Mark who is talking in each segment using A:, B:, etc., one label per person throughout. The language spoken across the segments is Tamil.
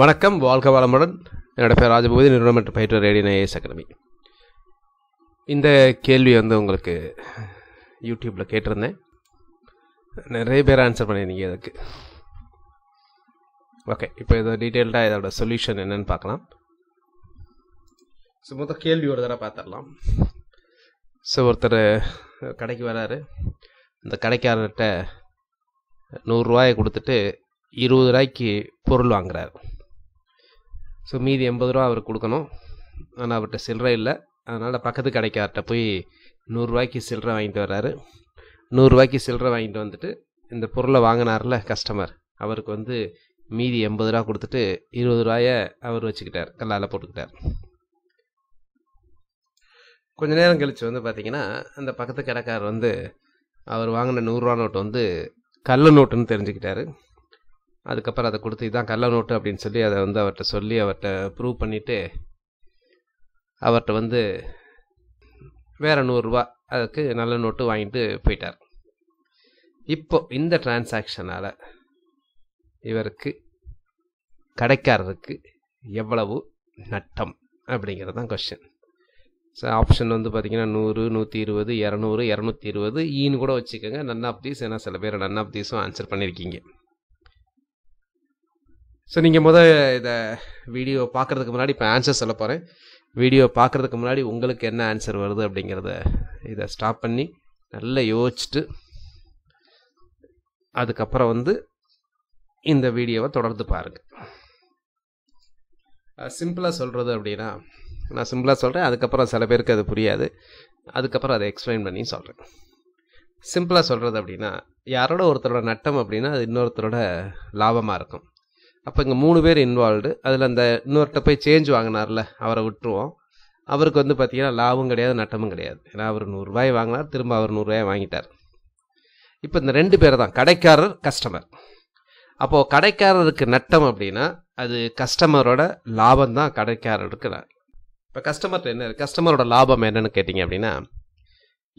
A: வணக்கம் வாழ்க வளமுடன் என்னோடய பேர் ராஜபூதி நிறுவனம் மற்றும் பயிற்று ரேடியோ ஏஎஸ் அகாடமி இந்த கேள்வி வந்து உங்களுக்கு யூடியூப்பில் கேட்டிருந்தேன் நிறைய பேர் ஆன்சர் பண்ணியிருந்தீங்க அதுக்கு ஓகே இப்போ இதோ டீட்டெயில்டாக இதோட சொல்யூஷன் என்னன்னு பார்க்கலாம் ஸோ மொத்தம் கேள்வி ஒரு தடவை பார்த்துடலாம் ஸோ ஒருத்தர் கடைக்கு வராரு இந்த கடைக்காரர்கிட்ட நூறுரூவாயை கொடுத்துட்டு இருபது ரூபாய்க்கு பொருள் வாங்குறாரு ஸோ மீதி எண்பது ரூபா அவர் கொடுக்கணும் ஆனால் அவர்கிட்ட சில்லறை இல்லை அதனால் பக்கத்து கடைக்கார்ட்ட போய் நூறுரூவாய்க்கு சில்லறை வாங்கிட்டு வர்றாரு நூறுரூவாய்க்கு சில்லறை வாங்கிட்டு வந்துட்டு இந்த பொருளை வாங்கினார்ல கஸ்டமர் அவருக்கு வந்து மீதி எண்பது ரூபா கொடுத்துட்டு இருபது ரூபாயை அவர் வச்சுக்கிட்டார் கல்லால் போட்டுக்கிட்டார் கொஞ்ச நேரம் கழித்து வந்து பார்த்தீங்கன்னா அந்த பக்கத்து கடைக்காரர் வந்து அவர் வாங்கின நூறுரூவா நோட்டு வந்து கல் நோட்டுன்னு தெரிஞ்சுக்கிட்டாரு அதுக்கப்புறம் அதை கொடுத்து இதான் கள்ள நோட்டு அப்படின்னு சொல்லி அதை வந்து அவர்கிட்ட சொல்லி அவர்கிட்ட ப்ரூவ் பண்ணிவிட்டு அவர்கிட்ட வந்து வேறு நூறுரூவா அதுக்கு நல்ல நோட்டு வாங்கிட்டு போயிட்டார் இப்போ இந்த டிரான்சாக்ஷனால் இவருக்கு கடைக்காரருக்கு எவ்வளவு நட்டம் அப்படிங்கிறது தான் கொஷின் ஸோ ஆப்ஷன் வந்து பார்த்திங்கன்னா நூறு நூற்றி இருபது இரநூறு இரநூத்தி இருபது ஈன்னு கூட வச்சுக்கோங்க நன் ஆஃப் தீஸ் ஏன்னா சில பேர் நன் ஆஃப் தீஸும் ஆன்சர் பண்ணியிருக்கீங்க ஸோ நீங்கள் முத இதை வீடியோ பார்க்குறதுக்கு முன்னாடி இப்போ ஆன்சர் சொல்ல போகிறேன் வீடியோ பார்க்குறதுக்கு முன்னாடி உங்களுக்கு என்ன ஆன்சர் வருது அப்படிங்கிறத இதை ஸ்டாப் பண்ணி நல்லா யோசிச்சுட்டு அதுக்கப்புறம் வந்து இந்த வீடியோவை தொடர்ந்து பாருங்கள் சிம்பிளாக சொல்கிறது அப்படின்னா நான் சிம்பிளாக சொல்கிறேன் அதுக்கப்புறம் சில பேருக்கு அது புரியாது அதுக்கப்புறம் அதை எக்ஸ்பிளைன் பண்ணி சொல்கிறேன் சிம்பிளாக சொல்கிறது அப்படின்னா யாரோட ஒருத்தரோட நட்டம் அப்படின்னா அது இன்னொருத்தரோட லாபமாக இருக்கும் அப்போ இங்கே மூணு பேர் இன்வால்வ்டு அதில் அந்த இன்னொருத்த போய் சேஞ்ச் வாங்கினார்ல அவரை விட்டுருவோம் அவருக்கு வந்து பார்த்தீங்கன்னா லாபம் கிடையாது நட்டமும் கிடையாது ஏன்னா அவர் நூறுரூவாய் வாங்கினார் திரும்ப அவர் நூறுரூவாய் வாங்கிட்டார் இப்போ இந்த ரெண்டு பேர் தான் கடைக்காரர் கஸ்டமர் அப்போது கடைக்காரருக்கு நட்டம் அப்படின்னா அது கஸ்டமரோட லாபம் தான் கடைக்காரருக்கு இப்போ கஸ்டமர் என்ன கஸ்டமரோட லாபம் என்னன்னு கேட்டிங்க அப்படின்னா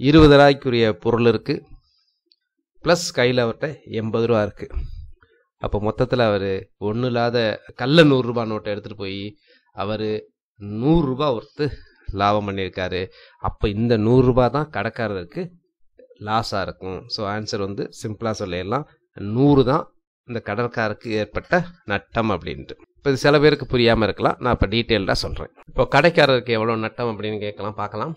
A: இருபது ரூபாய்க்குரிய பொருள் இருக்குது ப்ளஸ் கையில் அவர்கிட்ட எண்பது ரூபா இருக்குது அப்போ மொத்தத்தில் அவர் ஒன்றும் இல்லாத கள்ள நூறுரூபா நோட்டை எடுத்துகிட்டு போய் அவர் நூறுரூபா ஒருத்து லாபம் பண்ணியிருக்காரு அப்போ இந்த நூறுரூபா தான் கடைக்காரருக்கு லாஸாக இருக்கும் ஸோ ஆன்சர் வந்து சிம்பிளாக சொல்லிடலாம் நூறு தான் இந்த கடற்காருக்கு ஏற்பட்ட நட்டம் அப்படின்ட்டு இப்போ இது சில பேருக்கு புரியாமல் இருக்கலாம் நான் இப்போ டீட்டெயில்டாக சொல்கிறேன் இப்போ கடைக்காரருக்கு எவ்வளோ நட்டம் அப்படின்னு கேட்கலாம் பார்க்கலாம்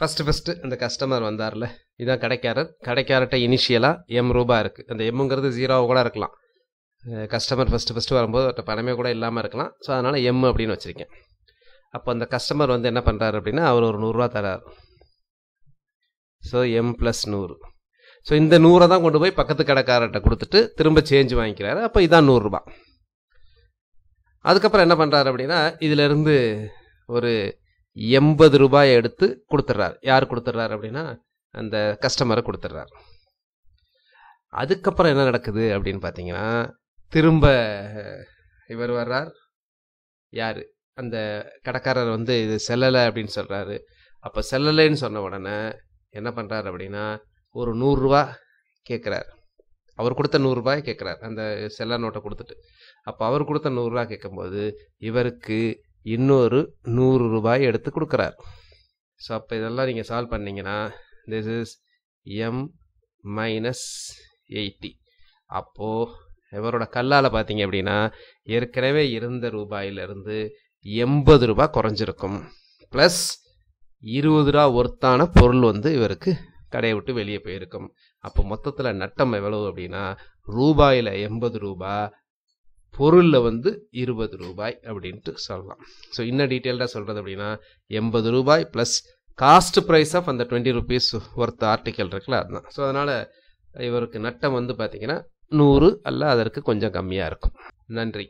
A: ஃபஸ்ட்டு ஃபஸ்ட்டு அந்த கஸ்டமர் வந்தார்ல இதுதான் கடைக்காரர் கடைக்காரர்கிட்ட இனிஷியலாக எம் ரூபா இருக்குது அந்த எம்முங்கிறது ஜீரோவாக கூட இருக்கலாம் கஸ்டமர் ஃபஸ்ட்டு ஃபஸ்ட்டு வரும்போது பணமே கூட இல்லாமல் இருக்கலாம் ஸோ அதனால் எம் அப்படின்னு வச்சுருக்கேன் அப்போ அந்த கஸ்டமர் வந்து என்ன பண்ணுறாரு அப்படின்னா அவர் ஒரு நூறுரூவா தரார் ஸோ எம் ப்ளஸ் நூறு ஸோ இந்த நூறை தான் கொண்டு போய் பக்கத்து கடைக்காரர்கிட்ட கொடுத்துட்டு திரும்ப சேஞ்ச் வாங்கிக்கிறாரு அப்போ இதான் நூறுரூபா அதுக்கப்புறம் என்ன பண்ணுறாரு அப்படின்னா இதிலேருந்து ஒரு எண்பது ரூபாயை எடுத்து கொடுத்துட்றாரு யார் கொடுத்துட்றாரு அப்படின்னா அந்த கஸ்டமரை கொடுத்துட்றாரு அதுக்கப்புறம் என்ன நடக்குது அப்படின்னு பார்த்தீங்கன்னா திரும்ப இவர் வர்றார் யார் அந்த கடைக்காரர் வந்து இது செல்லலை அப்படின்னு சொல்கிறாரு அப்போ செல்லலைன்னு சொன்ன உடனே என்ன பண்ணுறாரு அப்படின்னா ஒரு நூறுரூவா கேட்குறார் அவர் கொடுத்த நூறுரூபாய் கேட்குறார் அந்த செல்ல நோட்டை கொடுத்துட்டு அப்போ அவர் கொடுத்த நூறுரூவா கேட்கும்போது இவருக்கு இன்னொரு நூறு ரூபாய் எடுத்து கொடுக்குறார் ஸோ அப்போ இதெல்லாம் நீங்கள் சால்வ் பண்ணிங்கன்னா this is M minus eighty அப்போது இவரோட கல்லால் பார்த்தீங்க அப்படின்னா ஏற்கனவே இருந்த ரூபாயிலிருந்து எண்பது ரூபாய் குறைஞ்சிருக்கும் ப்ளஸ் இருபது ரூபா ஒருத்தான பொருள் வந்து இவருக்கு கடையை விட்டு வெளியே போயிருக்கும் அப்போ மொத்தத்தில் நட்டம் எவ்வளவு அப்படின்னா ரூபாயில் எண்பது ரூபாய் பொருளில் வந்து இருபது ரூபாய் அப்படின்ட்டு சொல்லலாம் ஸோ இன்னும் டீட்டெயில்டாக சொல்கிறது அப்படின்னா எண்பது ரூபாய் ப்ளஸ் காஸ்ட் ப்ரைஸ் ஆஃப் அந்த டுவெண்ட்டி ருபீஸ் ஒர்த் ஆர்டிக்கல் இருக்குல்ல அதுதான் ஸோ அதனால் இவருக்கு நட்டம் வந்து பார்த்திங்கன்னா நூறு அல்ல அதற்கு கொஞ்சம் கம்மியாக இருக்கும் நன்றி